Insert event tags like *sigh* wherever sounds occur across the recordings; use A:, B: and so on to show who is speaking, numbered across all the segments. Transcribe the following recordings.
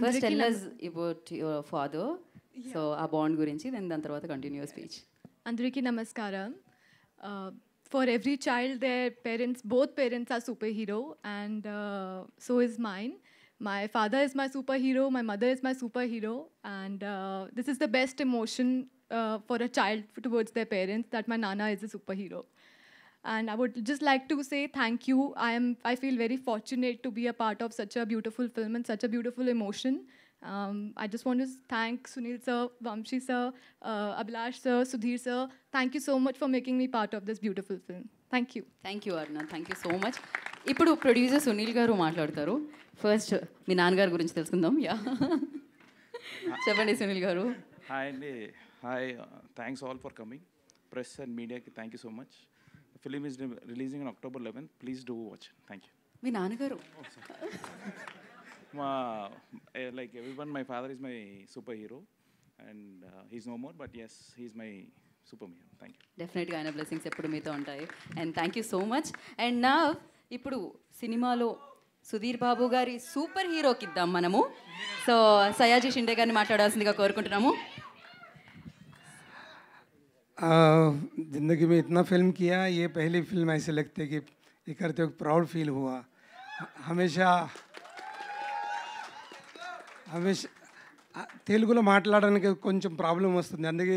A: First, tell us
B: about your father. So, our bond gurinchi, then Dantarwata continue your speech.
A: Andriki Namaskaram. Uh, for every child, their parents, both parents are superhero, and uh, so is mine. My father is my superhero, my mother is my superhero, and uh, this is the best emotion for a child towards their parents, that my Nana is a superhero. And I would just like to say thank you. I am I feel very fortunate to be a part of such a beautiful film and such a beautiful emotion. Um, I just want to thank Sunil sir, Vamshi sir, uh, Abhilash sir, Sudhir sir. Thank you so much for making me part of this beautiful film. you, you Thank you Arna thank you so much
B: ఇప్పుడు producer Sunil గారు మాట్లాడతారు first మీ నాన్నగారి గురించి తెలుసుకుందాం yeah *laughs*
C: చెప్పండి సునీల్ గారు Hi, అండి hi uh, Thanks all for coming. Press and media, thank you so much. Film is releasing October eleven please do watch thank you మీ నాన్నగారు మా like everyone my father is my super hero and he's no more but yes he's my super hero thank you
B: డెఫినెట్గా ఆయన blessings ఎప్పుడు మీతో ఉంటాయి and thank you so much and నా ఇప్పుడు సినిమాలో సుధీర్ బాబు గారి సూపర్ హీరోకి ఇద్దాం మనము సో సయాజీ షిండే గారిని మాట్లాడాల్సిందిగా కోరుకుంటున్నాము
C: ज़िंदगी में इतना फिल्म किया ये पहली फिल्म ऐसे लगती है कि ये करते हुए प्राउड फील हुआ हमेशा హమేష్ తెలుగులో మాట్లాడడానికి కొంచెం ప్రాబ్లం వస్తుంది అందుకే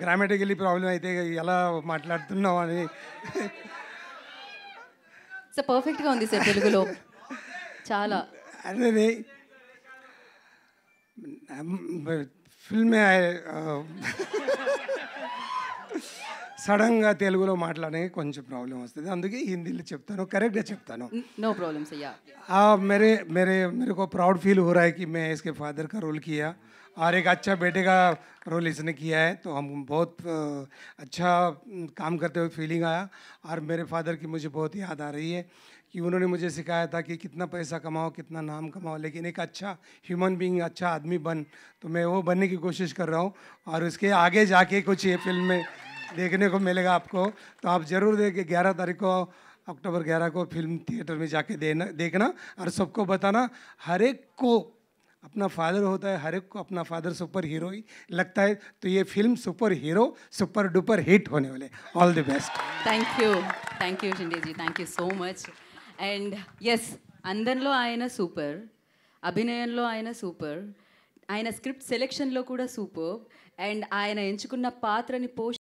C: గ్రామటికలీ ప్రాబ్లం అయితే ఎలా మాట్లాడుతున్నావు అని
B: సార్ పర్ఫెక్ట్గా ఉంది సార్ తెలుగులో చాలా అదే
C: ఫిల్మ్ సడన్గా తెలుగులో प्रॉब्लम కొంచెం ప్రాబ్లం వస్తుంది అందుకే హిందీలో చెప్తాను కరెక్ట్గా చెప్తాను
B: నో ప్రాబ్लम सैया
C: मेरे मेरे मेरे को प्राउड फील हो रहा है कि मैं इसके फादर का रोल किया और एक अच्छा बेटे का रोल इसने किया है तो हम बहुत अच्छा काम करते हुए फीलिंग आया और मेरे फादर की मुझे बहुत याद आ रही है कि उन्होंने मुझे सिखाया था कि कितना पैसा कमाओ कितना नाम कमाओ लेकिन एक अच्छा ह्यूमन बीइंग अच्छा आदमी बन तो मैं वो बनने की कोशिश कर रहा हूँ और उसके आगे जाके कुछ ये फिल्म में देखने को मिलेगा आपको तो आप ज़रूर देखें ग्यारह तारीख को अक्टूबर ग्यारह को फिल्म थिएटर में जाके देना देखना और सबको बताना हर एक को अपना फादर होता है हर एक को अपना फादर सुपर हीरो ही लगता है तो ये film super hero super duper hit होने वाले all the best
B: thank you thank you Shinde ji thank you so much and yes అందంలో ఆయన సూపర్ అభినయంలో ఆయన సూపర్ ఆయన స్క్రిప్ట్ సెలెక్షన్లో కూడా సూపర్ आये ఆయన
A: पात्र పాత్రని